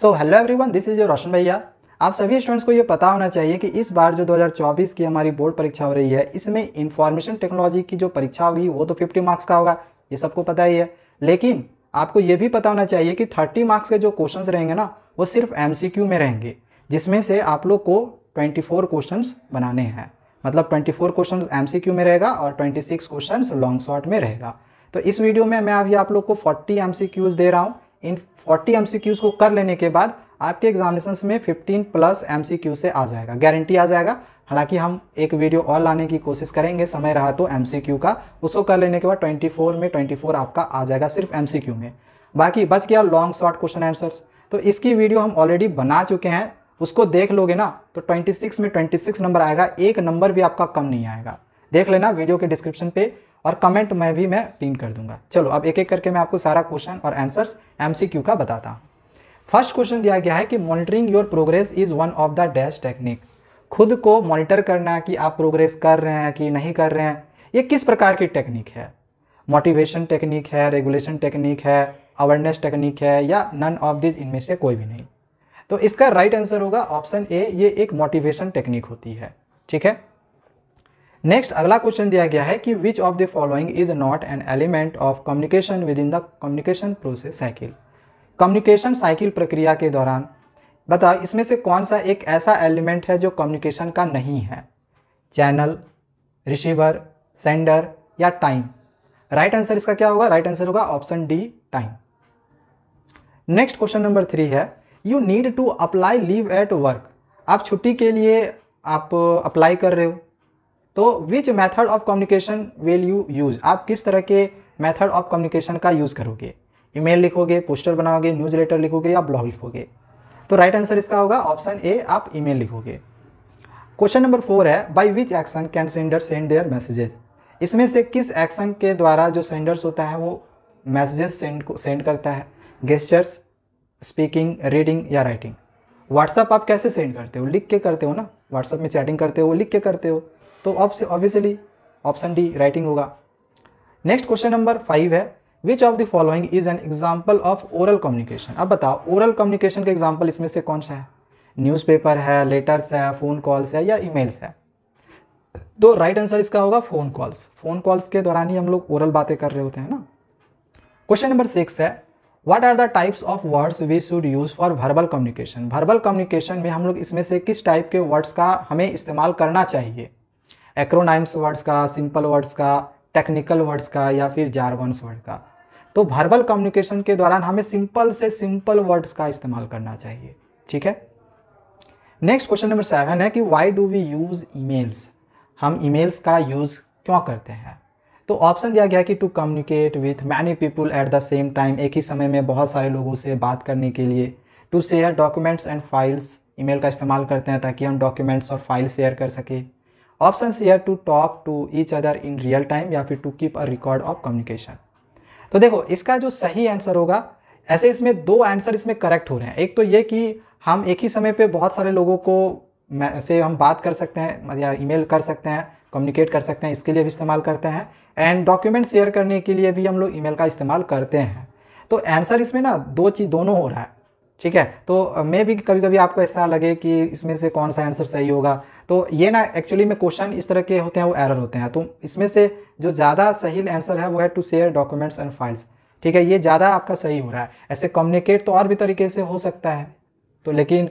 So hello everyone this is Roshan भैया आप सभी स्टूडेंट्स को ये पता होना चाहिए कि इस बार जो 2024 की हमारी बोर्ड परीक्षा हो रही है इसमें इंफॉर्मेशन टेक्नोलॉजी की जो परीक्षा होगी वो तो 50 मार्क्स का होगा ये सबको पता ही है लेकिन आपको ये भी पता होना चाहिए कि 30 मार्क्स के जो क्वेश्चन रहेंगे ना वो सिर्फ एम में रहेंगे जिसमें से आप लोग को ट्वेंटी क्वेश्चन बनाने हैं मतलब ट्वेंटी फोर क्वेश्चन एम में रहेगा और ट्वेंटी क्वेश्चन लॉन्ग शॉर्ट में रहेगा तो इस वीडियो में मैं अभी आप लोग को फोर्टी एम दे रहा हूँ इन 40 एमसीक्यूज को कर लेने के बाद आपके एग्जामिनेशन में 15 प्लस एमसीक्यू से आ जाएगा गारंटी आ जाएगा हालांकि हम एक वीडियो और लाने की कोशिश करेंगे समय रहा तो एमसीक्यू का उसको कर लेने के बाद 24 में 24 आपका आ जाएगा सिर्फ एमसीक्यू में बाकी बच गया लॉन्ग शॉर्ट क्वेश्चन आंसर्स तो इसकी वीडियो हम ऑलरेडी बना चुके हैं उसको देख लोगे ना तो 26 में 26 नंबर आएगा एक नंबर भी आपका कम नहीं आएगा देख लेना वीडियो के डिस्क्रिप्शन पे और कमेंट में भी मैं पिन कर दूंगा चलो अब एक एक करके मैं आपको सारा क्वेश्चन और आंसर्स एमसीक्यू का बताता हूँ फर्स्ट क्वेश्चन दिया गया है कि monitoring your progress is one of the dash technique खुद को मॉनिटर करना कि आप प्रोग्रेस कर रहे हैं कि नहीं कर रहे हैं ये किस प्रकार की टेक्निक है मोटिवेशन टेक्निक है रेगुलेशन टेक्निक है अवेयरनेस टेक्निक है या नन ऑफ दिस इनमें से कोई भी नहीं तो इसका राइट right आंसर होगा ऑप्शन ए ये एक मोटिवेशन टेक्निक होती है ठीक है नेक्स्ट अगला क्वेश्चन दिया गया है कि which of the following is not an element of communication within the communication process cycle communication cycle प्रक्रिया के दौरान बता इसमें से कौन सा एक ऐसा एलिमेंट है जो कम्युनिकेशन का नहीं है चैनल रिसीवर सेंडर या टाइम राइट आंसर इसका क्या होगा राइट आंसर होगा option D time next question number three है you need to apply leave at work आप छुट्टी के लिए आप अप्लाई कर रहे हो तो which method of communication will you use आप किस तरह के मैथड ऑफ कम्युनिकेशन का यूज़ करोगे ईमेल लिखोगे पोस्टर बनाओगे न्यूज लेटर लिखोगे या ब्लॉग लिखोगे तो राइट आंसर इसका होगा ऑप्शन ए आप ईमेल लिखोगे क्वेश्चन नंबर फोर है by which action can sender send their messages इसमें से किस एक्शन के द्वारा जो सेंडर्स होता है वो मैसेजेस सेंड को सेंड करता है गेस्चर्स स्पीकिंग रीडिंग या राइटिंग व्हाट्सअप आप कैसे सेंड करते हो लिख के करते हो ना व्हाट्सअप में चैटिंग करते हो लिख के करते हो तो ऑब्वियसली ऑप्शन डी राइटिंग होगा नेक्स्ट क्वेश्चन नंबर फाइव है which of the following is an example of oral communication अब बताओ ओरल कम्युनिकेशन का एग्जाम्पल इसमें से कौन सा है न्यूज़पेपर है लेटर्स है फ़ोन कॉल्स है या ईमेल्स है तो राइट आंसर इसका होगा फ़ोन कॉल्स फ़ोन कॉल्स के दौरान ही हम लोग ओरल बातें कर रहे होते हैं ना क्वेश्चन नंबर सिक्स है what are the types of words we should use for verbal communication verbal communication में हम लोग इसमें से किस टाइप के वर्ड्स का हमें इस्तेमाल करना चाहिए एक्रोनाइम्स वर्ड्स का सिंपल वर्ड्स का टेक्निकल वर्ड्स का या फिर जारवंस वर्ड का तो वर्बल कम्युनिकेशन के दौरान हमें सिंपल से सिंपल वर्ड्स का इस्तेमाल करना चाहिए ठीक है नेक्स्ट क्वेश्चन नंबर सेवन है कि why do we use emails हम ईमेल्स का यूज़ क्यों करते हैं तो ऑप्शन दिया गया कि to communicate with many people at the same time एक ही समय में बहुत सारे लोगों से बात करने के लिए to share documents and files email का इस्तेमाल करते हैं ताकि हम डॉक्यूमेंट्स और फाइल शेयर कर सकें ऑप्शन है to talk to each other in real time या फिर to keep a record of communication तो देखो इसका जो सही आंसर होगा ऐसे इसमें दो आंसर इसमें करेक्ट हो रहे हैं एक तो ये कि हम एक ही समय पे बहुत सारे लोगों को से हम बात कर सकते हैं मतलब या ईमेल कर सकते हैं कम्युनिकेट कर सकते हैं इसके लिए भी इस्तेमाल करते हैं एंड डॉक्यूमेंट शेयर करने के लिए भी हम लोग ईमेल का इस्तेमाल करते हैं तो आंसर इसमें ना दो चीज़ दोनों हो रहा है ठीक है तो मैं भी कभी कभी आपको ऐसा लगे कि इसमें से कौन सा आंसर सही होगा तो ये ना एक्चुअली में क्वेश्चन इस तरह के होते हैं वो एरर होते हैं तो इसमें से जो ज़्यादा सही आंसर है वो है to share documents and files ठीक है ये ज़्यादा आपका सही हो रहा है ऐसे कम्युनिकेट तो और भी तरीके से हो सकता है तो लेकिन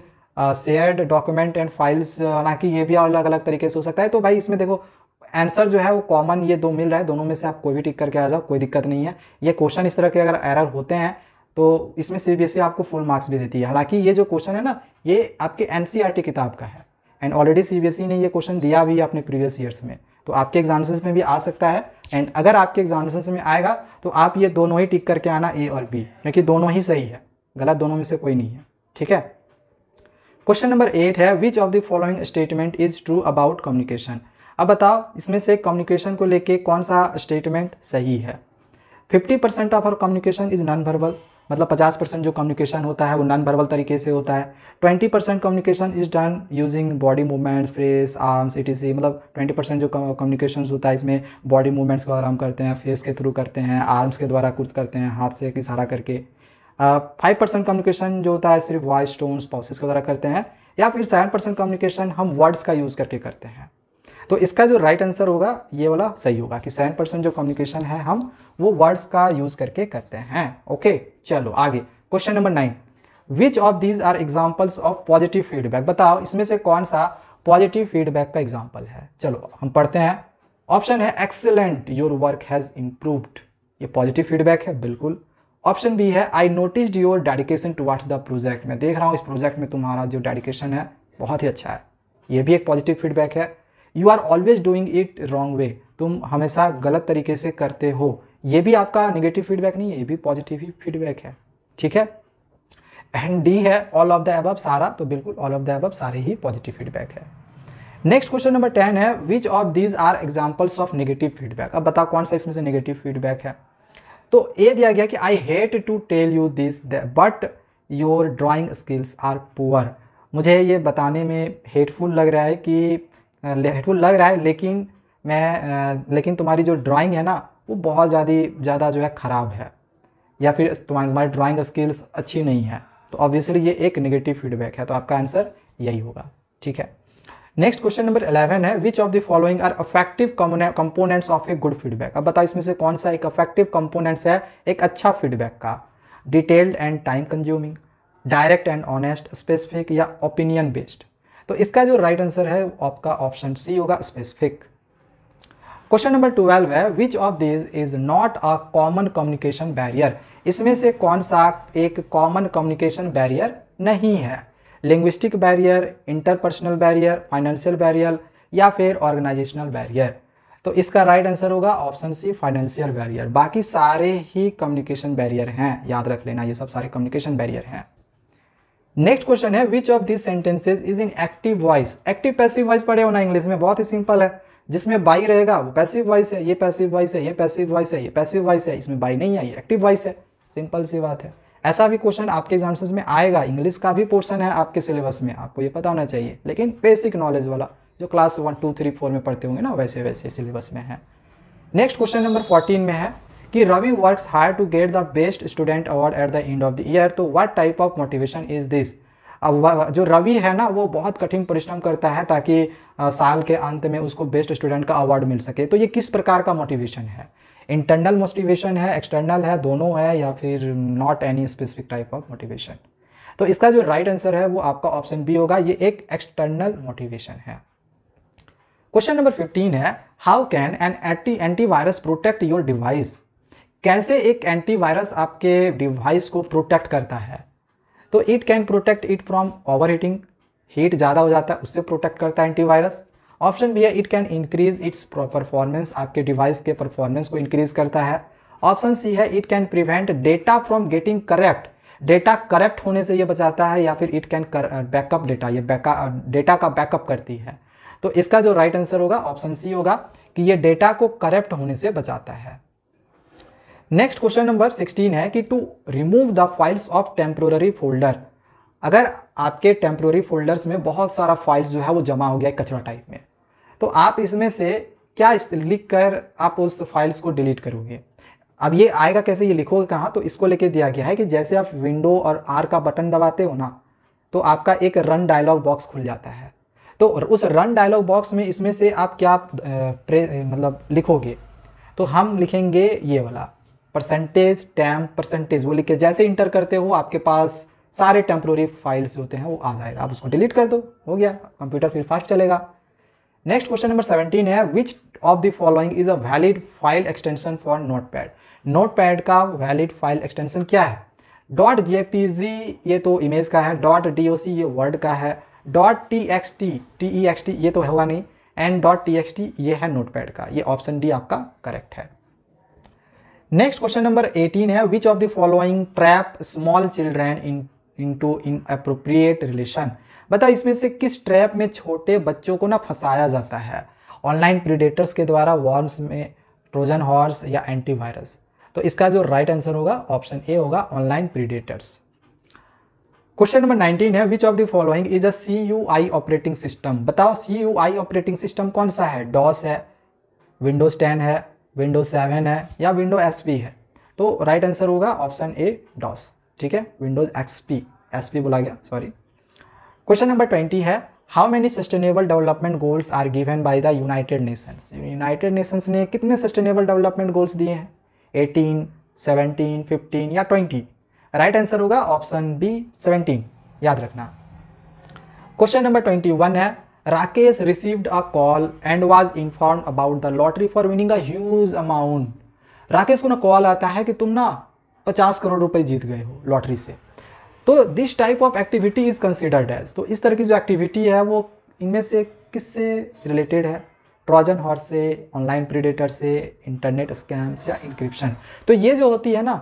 शेयर्ड डॉक्यूमेंट एंड फाइल्स हालांकि ये भी अलग अलग तरीके से हो सकता है तो भाई इसमें देखो आंसर जो है वो कॉमन ये दो मिल रहा है दोनों में से आप कोई भी टिक करके आ जाओ कोई दिक्कत नहीं है ये क्वेश्चन इस तरह के अगर एरर होते हैं तो इसमें सी आपको फुल मार्क्स भी देती है हालांकि ये जो क्वेश्चन है ना ये आपके एन e किताब का है एंड ऑलरेडी सी ने ये क्वेश्चन दिया भी अपने प्रीवियस ईयर्स में तो आपके एग्जामिनेशन में भी आ सकता है एंड अगर आपके एग्जामिनेशन में आएगा तो आप ये दोनों ही टिक करके आना ए और बी क्योंकि दोनों ही सही है गलत दोनों में से कोई नहीं है ठीक है क्वेश्चन नंबर एट है which of the following statement is true about communication अब बताओ इसमें से कम्युनिकेशन को लेके कौन सा स्टेटमेंट सही है 50% of our communication is non verbal मतलब 50 परसेंट जो कम्युनिकेशन होता है वो नॉन वर्बल तरीके से होता है 20 percent communication is done using body movements face arms ई मतलब 20 परसेंट जो कम्युनिकेशन होता है इसमें बॉडी मूवमेंट्स के द्वारा हम करते हैं फेस के थ्रू करते हैं आर्म्स के द्वारा कुछ करते हैं हाथ से इशारा करके फाइव परसेंट कम्युनिकेशन जो होता है सिर्फ वॉइस टोन्स पॉसिस के द्वारा करते हैं या फिर सेवन परसेंट कम्युनिकेशन हम वर्ड्स का यूज़ करके करते हैं तो इसका जो राइट आंसर होगा ये वाला सही होगा कि सेवन परसेंट जो कम्युनिकेशन है हम वो वर्ड्स का यूज करके करते हैं ओके चलो आगे question number nine which of these are examples of positive feedback बताओ इसमें से कौन सा पॉजिटिव फीडबैक का एग्जाम्पल है चलो हम पढ़ते हैं ऑप्शन है excellent your work has improved ये पॉजिटिव फीडबैक है बिल्कुल ऑप्शन बी है I notice your dedication towards the project मैं देख रहा हूँ इस प्रोजेक्ट में तुम्हारा जो डेडिकेशन है बहुत ही अच्छा है ये भी एक पॉजिटिव फीडबैक है you are always doing it wrong way तुम हमेशा गलत तरीके से करते हो ये भी आपका निगेटिव फीडबैक नहीं है ये भी पॉजिटिव ही फीडबैक है ठीक है एंड डी है ऑल ऑफ द एब सारा तो बिल्कुल ऑल ऑफ द एब सारे ही पॉजिटिव फीडबैक है नेक्स्ट क्वेश्चन नंबर टेन है which of these are examples of negative feedback अब बताओ कौन सा इसमें से नेगेटिव फीडबैक है तो ये दिया गया कि I hate to tell you this but your drawing skills are poor मुझे ये बताने में हेटफुल लग रहा है कि हेटफुल लग रहा है लेकिन मैं लेकिन तुम्हारी जो ड्राइंग है ना वो बहुत ज़्यादा ज़्यादा जो है ख़राब है या फिर तुम्हारी तुम्हारी ड्राइंग स्किल्स अच्छी नहीं है तो ऑब्वियसली ये एक नेगेटिव फीडबैक है तो आपका आंसर यही होगा ठीक है नेक्स्ट क्वेश्चन नंबर इलेवन है which of the following are affective components of a good feedback अब बताओ इसमें से कौन सा एक अफेक्टिव कंपोनेंट्स है एक अच्छा फीडबैक का detailed and time consuming direct and honest specific या ओपिनियन बेस्ड तो इसका जो राइट right आंसर है आपका ऑप्शन सी होगा स्पेसिफिक क्वेश्चन नंबर ट्वेल्व है which of this is not a common communication barrier इसमें से कौन सा एक कॉमन कम्युनिकेशन बैरियर नहीं है linguistic barrier interpersonal barrier financial barrier या फिर ऑर्गेनाइजेशनल बैरियर तो इसका राइट right आंसर होगा ऑप्शन सी फाइनेंशियल बैरियर बाकी सारे ही कम्युनिकेशन बैरियर हैं याद रख लेना ये सब सारे कम्युनिकेशन बैरियर हैं नेक्स्ट क्वेश्चन है which of this sentences is in active voice active passive voice पढ़े होना इंग्लिश में बहुत ही सिंपल है जिसमें बाई रहेगा वो पैसिव वॉइस है ये पैसिव वॉइस है ये पैसिव वॉइस है ये पैसिव वॉइस है इसमें बाई नहीं है ये एक्टिव वॉइस है सिंपल सी बात है ऐसा भी क्वेश्चन आपके एग्जाम्स में आएगा इंग्लिश का भी पोर्शन है आपके सिलेबस में आपको ये पता होना चाहिए लेकिन बेसिक नॉलेज वाला जो class one two three four में पढ़ते होंगे ना वैसे वैसे सिलेबस में है नेक्स्ट क्वेश्चन नंबर फोर्टीन में है कि Ravi works hard to get the best student award at the end of the year तो what type of motivation is this अब जो रवि है ना वो बहुत कठिन परिश्रम करता है ताकि साल के अंत में उसको बेस्ट स्टूडेंट का अवार्ड मिल सके तो ये किस प्रकार का मोटिवेशन है इंटरनल मोटिवेशन है एक्सटर्नल है दोनों है या फिर not any specific type of motivation तो इसका जो राइट right आंसर है वो आपका ऑप्शन बी होगा ये एक एक्सटर्नल मोटिवेशन है क्वेश्चन नंबर 15 है how can an anti antivirus protect your device कैसे एक एंटीवायरस आपके डिवाइस को प्रोटेक्ट करता है तो it can protect it from overheating heat ज़्यादा हो जाता है उससे प्रोटेक्ट करता है एंटीवायरस ऑप्शन भी है it can increase its performance आपके डिवाइस के परफॉर्मेंस को इंक्रीज करता है ऑप्शन सी है it can prevent data from getting correct data corrupt होने से ये बचाता है या फिर इट कैन बैकअप डेटा ये डेटा का बैकअप करती है तो इसका जो राइट right आंसर होगा ऑप्शन सी होगा कि ये डेटा को करप्ट होने से बचाता है नेक्स्ट क्वेश्चन नंबर 16 है कि to remove the files of temporary folder अगर आपके टेम्प्रोरी फोल्डर्स में बहुत सारा फाइल्स जो है वो जमा हो गया कचरा टाइप में तो आप इसमें से क्या इस लिख कर आप उस फाइल्स को डिलीट करोगे अब ये आएगा कैसे ये लिखोगे कहाँ तो इसको लेके दिया गया है कि जैसे आप विंडो और आर का बटन दबाते हो ना तो आपका एक रन डायलॉग बॉक्स खुल जाता है तो उस रन डायलॉग बॉक्स में इसमें से आप क्या प्रे मतलब लिखोगे तो हम लिखेंगे ये वाला परसेंटेज टैम परसेंटेज वो लिख के जैसे इंटर करते हो आपके पास सारे टेम्प्रोरी फाइल्स होते हैं वो आ जाएगा आप उसको डिलीट कर दो हो गया कंप्यूटर फिर फास्ट चलेगा नेक्स्ट क्वेश्चन नंबर सेवनटीन है which of the following is a valid file extension for notepad notepad का वैलिड फाइल एक्सटेंशन क्या है डॉट जे ये तो इमेज का है डॉट डी ये वर्ड का है dot T X T T E X T ये तो होगा नहीं and dot T X T ये है नोट पैड का ये ऑप्शन डी आपका करेक्ट है नेक्स्ट क्वेश्चन नंबर 18 है which of the following trap small children into inappropriate relation बताओ इसमें से किस ट्रैप में छोटे बच्चों को ना फंसाया जाता है ऑनलाइन प्रीडेटर्स के द्वारा वॉर्म्स में ट्रोजन हॉर्स या एंटीवायरस तो इसका जो राइट आंसर होगा ऑप्शन ए होगा ऑनलाइन प्रीडेटर्स क्वेश्चन नंबर 19 है which of the following is a C U I operating system बताओ C U I operating system कौन सा है डॉस है विंडोज टेन है विंडो सेवन है या विंडो एस है तो राइट आंसर होगा ऑप्शन ए डॉस ठीक है Windows X P S P बोला गया सॉरी क्वेश्चन नंबर ट्वेंटी है how many sustainable development goals are given by the United Nations United Nations ने कितने सस्टेनेबल डेवलपमेंट गोल्स दिए हैं एटीन सेवनटीन फिफ्टीन या ट्वेंटी राइट आंसर होगा option B seventeen याद रखना क्वेश्चन नंबर ट्वेंटी वन है Rakesh received a call and was informed about the lottery for winning a huge amount. Rakesh को ना call आता है कि तुम ना 50 करोड़ रुपए जीत गए हो लॉटरी से तो this type of activity is considered as तो इस तरह की जो एक्टिविटी है वो इनमें से किससे रिलेटेड है ट्रोजन हॉर्स से ऑनलाइन प्रीडेटर से इंटरनेट स्कैम्स या इंक्रिप्शन तो ये जो होती है ना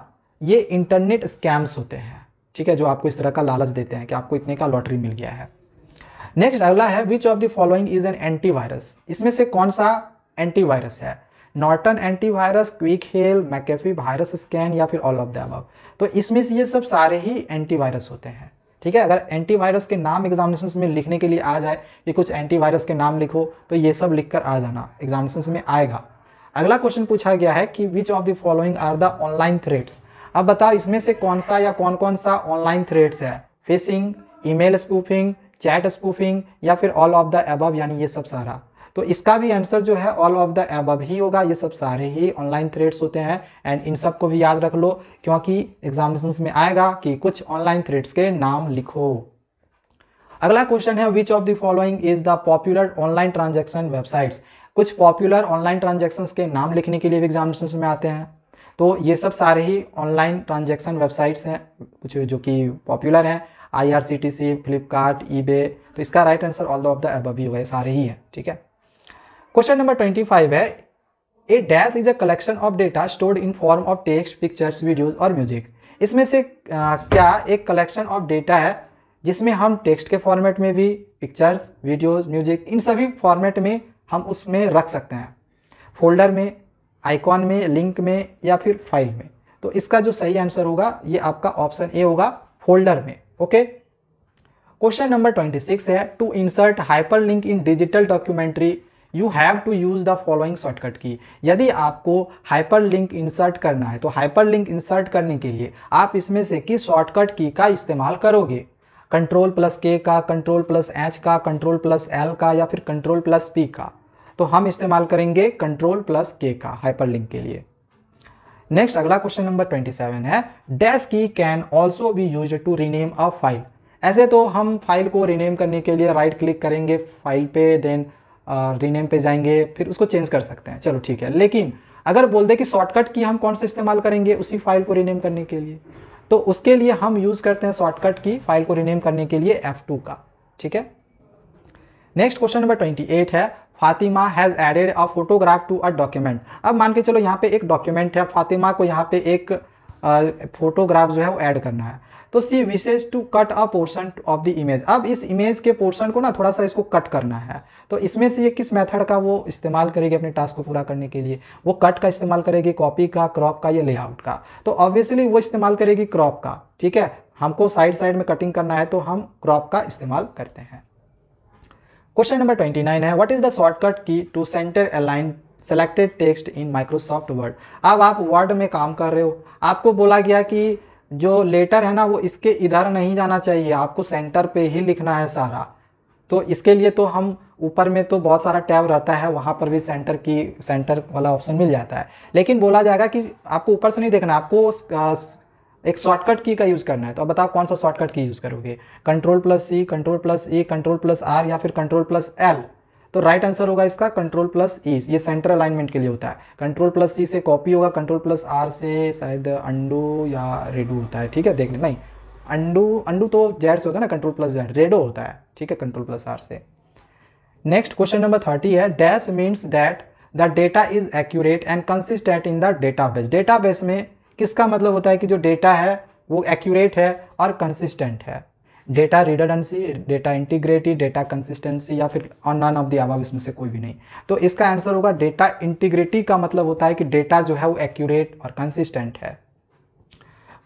ये इंटरनेट स्कैम्स होते हैं ठीक है जो आपको इस तरह का लालच देते हैं कि आपको इतने का लॉटरी मिल गया है नेक्स्ट अगला है which of the following is an antivirus इसमें से कौन सा एंटीवायरस है Norton antivirus quick heal McAfee virus scan या फिर ऑल ऑफ द अबव तो इसमें से ये सब सारे ही एंटीवायरस होते हैं ठीक है अगर एंटीवायरस के नाम एग्जामिनेशन में लिखने के लिए आ जाए कि कुछ एंटीवायरस के नाम लिखो तो ये सब लिखकर आ जाना एग्जामिनेशन में आएगा अगला क्वेश्चन पूछा गया है कि which of the following are the online threats अब बताओ इसमें से कौन सा या कौन कौन सा ऑनलाइन थ्रेड्स है phishing email spoofing chat spoofing या फिर ऑल ऑफ द एबव यानी ये सब सारा तो इसका भी आंसर जो है ऑल ऑफ द एबव ही होगा ये सब सारे ही ऑनलाइन थ्रेड्स होते हैं एंड इन सब को भी याद रख लो क्योंकि एग्जामिनेशन में आएगा कि कुछ ऑनलाइन थ्रेड्स के नाम लिखो अगला क्वेश्चन है which of the following is the popular online transaction websites कुछ पॉपुलर ऑनलाइन ट्रांजेक्शन के नाम लिखने के लिए भी एग्जामिनेशन में आते हैं तो ये सब सारे ही ऑनलाइन ट्रांजेक्शन वेबसाइट्स हैं कुछ जो कि पॉपुलर हैं I R C T C Flipkart eBay तो इसका right answer all of the above ही है सारे ही है ठीक है क्वेश्चन नंबर ट्वेंटी फाइव है A dash is a collection of data stored in form of text pictures videos और म्यूजिक इसमें से आ, क्या एक कलेक्शन ऑफ डेटा है जिसमें हम टेक्स्ट के फॉर्मेट में भी पिक्चर्स वीडियोज म्यूजिक इन सभी फॉर्मेट में हम उसमें रख सकते हैं फोल्डर में आइकॉन में लिंक में या फिर फाइल में तो इसका जो सही आंसर होगा ये आपका ऑप्शन ए होगा फोल्डर में okay question number twenty six है to insert hyperlink in digital documentary you have to use the following shortcut key यदि आपको हाइपर लिंक इंसर्ट करना है तो हाइपर लिंक इंसर्ट करने के लिए आप इसमें से किस शॉर्टकट की का इस्तेमाल करोगे कंट्रोल प्लस के का कंट्रोल प्लस एच का कंट्रोल प्लस एल का या फिर कंट्रोल प्लस पी का तो हम इस्तेमाल करेंगे कंट्रोल प्लस के का हाइपर लिंक के लिए नेक्स्ट अगला क्वेश्चन नंबर 27 है dash key can also be use to rename a file ऐसे तो हम फाइल को रीनेम करने के लिए राइट क्लिक करेंगे फाइल पे देन रीनेम पे जाएंगे फिर उसको चेंज कर सकते हैं चलो ठीक है लेकिन अगर बोल दे कि शॉर्टकट की हम कौन सा इस्तेमाल करेंगे उसी फाइल को रीनेम करने के लिए तो उसके लिए हम यूज़ करते हैं शॉर्टकट की फाइल को रीनेम करने के लिए एफ का ठीक है नेक्स्ट क्वेश्चन नंबर ट्वेंटी है Fatima has added a photograph to a document अब मान के चलो यहाँ पे एक डॉक्यूमेंट है फातिमा को यहाँ पे एक फोटोग्राफ जो है वो ऐड करना है तो she wishes to cut a portion of the image अब इस इमेज के पोर्सन को ना थोड़ा सा इसको कट करना है तो इसमें से ये किस मेथड का वो इस्तेमाल करेगी अपने टास्क को पूरा करने के लिए वो कट का इस्तेमाल करेगी कॉपी का क्रॉप का या लेआउट का तो ऑब्वियसली वो इस्तेमाल करेगी क्रॉप का ठीक है हमको साइड साइड में कटिंग करना है तो हम क्रॉप का इस्तेमाल करते हैं क्वेश्चन नंबर 29 है what is the shortcut key to center align selected text in Microsoft Word अब आप वर्ड में काम कर रहे हो आपको बोला गया कि जो लेटर है ना वो इसके इधर नहीं जाना चाहिए आपको सेंटर पे ही लिखना है सारा तो इसके लिए तो हम ऊपर में तो बहुत सारा टैब रहता है वहाँ पर भी सेंटर की सेंटर वाला ऑप्शन मिल जाता है लेकिन बोला जाएगा कि आपको ऊपर से नहीं देखना आपको एक शॉर्टकट की का यूज़ करना है तो अब बताओ कौन सा शॉर्टकट की यूज़ करोगे control plus C control plus A control plus R या फिर कंट्रोल प्लस एल तो राइट आंसर होगा इसका कंट्रोल प्लस ई ये सेंटर अलाइनमेंट के लिए होता है कंट्रोल प्लस सी से कॉपी होगा कंट्रोल प्लस आर से शायद अंडू या रेडू होता है ठीक है देखने नहीं अंडू अंडू तो जेड से होता है ना कंट्रोल प्लस जेड रेडो होता है ठीक है कंट्रोल प्लस आर से नेक्स्ट क्वेश्चन नंबर थर्टी है dash means that the data is accurate and consistent in the database database में किसका मतलब होता है कि जो डेटा है वो एक्यूरेट है और कंसिस्टेंट है data redundancy data integrity data consistency या फिर नॉन ऑफ द अबाव इसमें से कोई भी नहीं तो इसका आंसर होगा डेटा इंटीग्रिटी का मतलब होता है कि डेटा जो है वो एक्यूरेट और कंसिस्टेंट है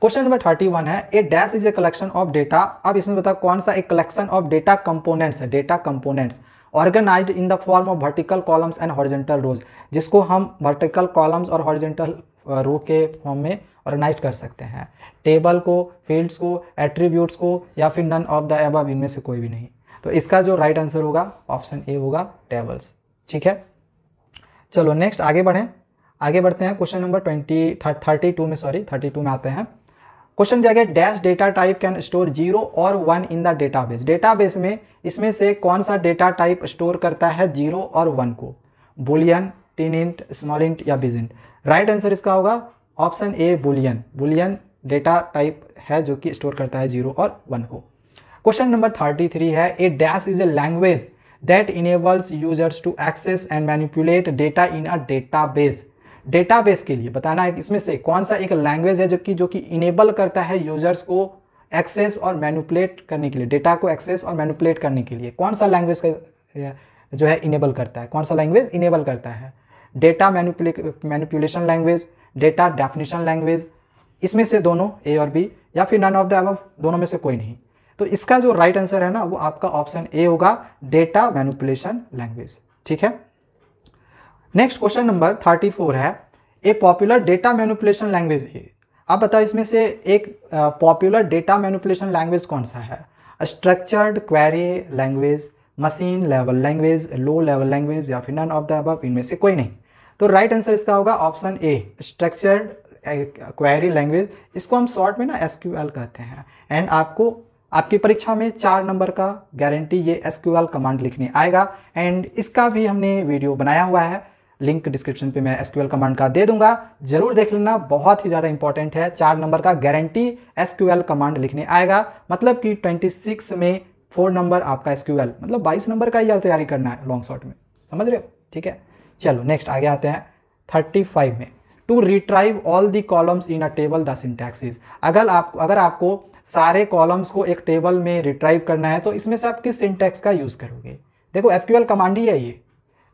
क्वेश्चन नंबर थर्टी वन है A dash is A collection of data अब इसमें बताओ कौन सा एक कलेक्शन ऑफ डेटा कंपोनेंट्स है data components organized in the form of vertical columns and horizontal rows जिसको हम वर्टिकल कॉलम्स और हॉर्जेंटल रो के फॉर्म में ऑर्गेनाइज कर सकते हैं टेबल को फील्ड्स को एट्रीब्यूट्स को या फिर नन ऑफ द एब इनमें से कोई भी नहीं तो इसका जो राइट आंसर होगा ऑप्शन ए होगा टेबल्स ठीक है चलो नेक्स्ट आगे बढ़ें आगे बढ़ते हैं question number twenty thirty two में सॉरी थर्टी टू में आते हैं क्वेश्चन दिया गया dash data type can store zero और one in the database database में इसमें से कौन सा डेटा टाइप स्टोर करता है जीरो और वन को Boolean tinyint smallint या बिज इंट राइट आंसर इसका होगा option A Boolean Boolean data type है जो कि स्टोर करता है जीरो और वन को क्वेश्चन नंबर थर्टी थ्री है A dash is A language that enables users to access and manipulate data in a data database के लिए बताना है इसमें से कौन सा एक लैंग्वेज है जो कि जो कि इनेबल करता है यूजर्स को एक्सेस और मैनुपलेट करने के लिए डेटा को एक्सेस और मैनुपलेट करने के लिए कौन सा लैंग्वेज का जो है इनेबल करता है कौन सा लैंग्वेज इनेबल करता है data manipulation language data definition language इसमें से दोनों ए और बी या फिर नन ऑफ द अबव दोनों में से कोई नहीं तो इसका जो राइट आंसर है ना वो आपका ऑप्शन ए होगा डेटा मैनिपुलेशन लैंग्वेज ठीक है next question number thirty four है A popular data manipulation language uh आप बताओ इसमें से एक पॉपुलर डेटा मैनिपुलेशन लैंग्वेज कौन सा है structured query language machine level language low level language या फिर नन ऑफ द अब इनमें से कोई नहीं तो राइट right आंसर इसका होगा option A structured query language इसको हम शॉर्ट में ना एस कहते हैं एंड आपको आपकी परीक्षा में चार नंबर का गारंटी ये एस कमांड लिखने आएगा एंड इसका भी हमने वीडियो बनाया हुआ है लिंक डिस्क्रिप्शन पे मैं एस कमांड का दे दूंगा जरूर देख लेना बहुत ही ज़्यादा इंपॉर्टेंट है चार नंबर का गारंटी एस कमांड लिखने आएगा मतलब कि 26 में फोर नंबर आपका एसक्यूएल मतलब बाईस नंबर का ही यार तैयारी करना है लॉन्ग शॉर्ट में समझ रहे हो ठीक है चलो नेक्स्ट आगे आते हैं थर्टी फाइव में to retrieve all the columns in a table the syntax is अगर आप अगर आपको सारे कॉलम्स को एक टेबल में रिट्राइव करना है तो इसमें से आप किस सिंटैक्स का यूज़ करोगे देखो एसक्यूएल कमांड ही है ये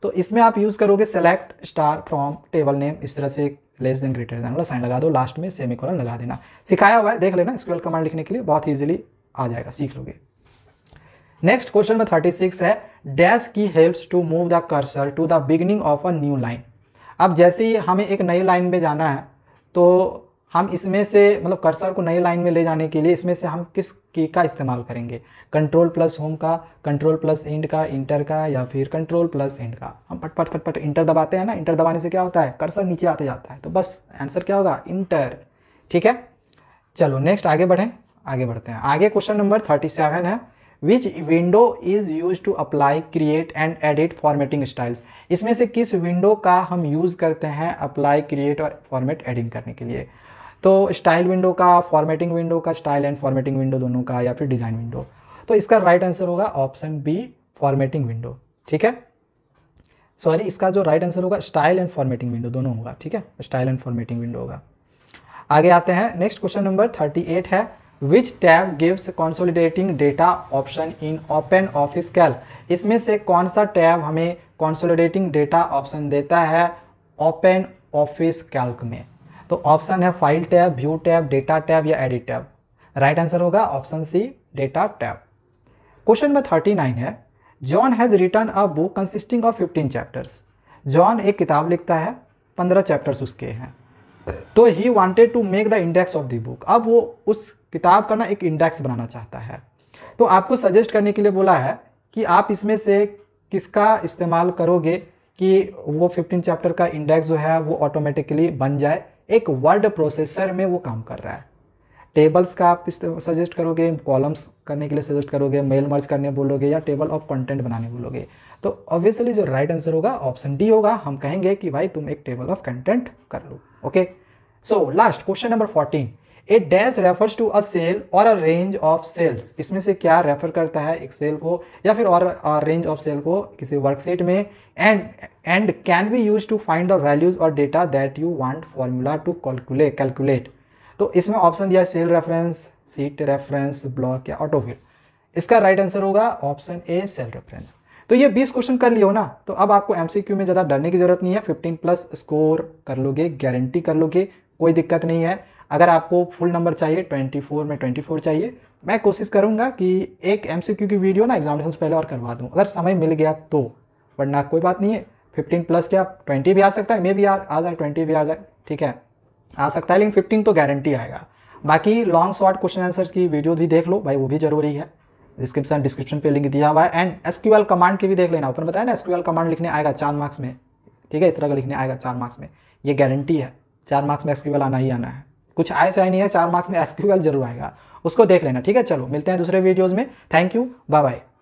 तो इसमें आप यूज़ करोगे select star from table name इस तरह से लेस देन ग्रेटर देन वाला साइन लगा दो लास्ट में सेमी कॉलन लगा देना सिखाया हुआ है देख लेना एसक्यूएल कमांड लिखने के लिए बहुत ईजिली आ जाएगा सीख लोगे नेक्स्ट क्वेश्चन में थर्टी सिक्स है dash key helps to move the cursor to the beginning of a new line अब जैसे ही हमें एक नई लाइन में जाना है तो हम इसमें से मतलब कर्सर को नई लाइन में ले जाने के लिए इसमें से हम किस की का इस्तेमाल करेंगे कंट्रोल प्लस होम का कंट्रोल प्लस इंड का इंटर का या फिर कंट्रोल प्लस इंड का हम पट पट पट पट इंटर दबाते हैं ना इंटर दबाने से क्या होता है कर्सर नीचे आते जाता है तो बस आंसर क्या होगा इंटर ठीक है चलो नेक्स्ट आगे बढ़ें आगे बढ़ते हैं आगे क्वेश्चन नंबर थर्टी सेवन है which window is use to apply create and edit formatting styles इसमें से किस विंडो का हम यूज़ करते हैं अप्लाई क्रिएट और फॉर्मेट एडिंग करने के लिए तो स्टाइल विंडो का फॉर्मेटिंग विंडो का स्टाइल एंड फॉर्मेटिंग विंडो दोनों का या फिर डिज़ाइन विंडो तो इसका राइट right आंसर होगा ऑप्शन बी फॉर्मेटिंग विंडो ठीक है सॉरी इसका जो राइट right आंसर होगा स्टाइल एंड फॉर्मेटिंग विंडो दोनों होगा ठीक है स्टाइल एंड फॉर्मेटिंग विंडो होगा आगे आते हैं next question number thirty eight है which tab gives consolidating data option in OpenOffice Calc इसमें से कौन सा टैब हमें कॉन्सोलिडेटिंग डेटा ऑप्शन देता है ओपन ऑफिस कैल्क में तो ऑप्शन है file tab view tab data tab या एडिट टैब राइट आंसर होगा option C data tab question number thirty nine है John has written a book consisting of fifteen chapters John एक किताब लिखता है पंद्रह चैप्टर्स उसके हैं तो he wanted to make the index of the book अब वो उस किताब का ना एक इंडेक्स बनाना चाहता है तो आपको सजेस्ट करने के लिए बोला है कि आप इसमें से किसका इस्तेमाल करोगे कि वो 15 चैप्टर का इंडेक्स जो है वो ऑटोमेटिकली बन जाए एक वर्ड प्रोसेसर में वो काम कर रहा है टेबल्स का आप सजेस्ट करोगे कॉलम्स करने के लिए सजेस्ट करोगे मेल मर्ज करने बोलोगे या टेबल ऑफ कंटेंट बनाने बोलोगे तो ऑब्वियसली जो राइट आंसर होगा ऑप्शन डी होगा हम कहेंगे कि भाई तुम एक टेबल ऑफ कंटेंट कर लो okay so last question number fourteen A dash refers to a cell or a range of sales इसमें से क्या रेफर करता है एक सेल को या फिर और रेंज ऑफ सेल को किसी वर्कशीट में and and can be use to find the values or data that you want formula to calculate calculate तो इसमें ऑप्शन दिया है cell reference sheet reference block या ऑटोफिल इसका राइट आंसर होगा ऑप्शन ए सेल रेफरेंस तो ये 20 question कर लियो ना तो अब आपको एमसीक्यू में ज़्यादा डरने की जरूरत नहीं है 15 प्लस स्कोर कर लोगे गारंटी कर लोगे कोई दिक्कत नहीं है अगर आपको फुल नंबर चाहिए 24 में 24 चाहिए मैं कोशिश करूँगा कि एक एम की वीडियो ना एग्जामिनेशन से पहले और करवा दूँ अगर समय मिल गया तो वरना कोई बात नहीं है फिफ्टीन प्लस क्या ट्वेंटी भी आ सकता है मे भी आ आ जाए ट्वेंटी भी आ जाए ठीक है आ सकता है लेकिन फिफ्टीन तो गारंटी आएगा बाकी लॉन्ग शॉर्ट क्वेश्चन आंसर की वीडियो भी देख लो भाई वो भी जरूरी है डिस्क्रिप्शन डिस्क्रिप्शन पे लिंक दिया हुआ है एंड एस कमांड की भी देख लेना ऊपर बताया ना एस कमांड लिखने आएगा चार मार्क्स में ठीक है इस तरह का लिखने आएगा चार मार्क्स में ये गारंटी है चार मार्क्स में एस आना ही आना है कुछ आए चाहे नहीं है चार मार्क्स में एस जरूर आएगा उसको देख लेना ठीक है चलो मिलते हैं दूसरे वीडियोज़ में थैंक यू बाय बाय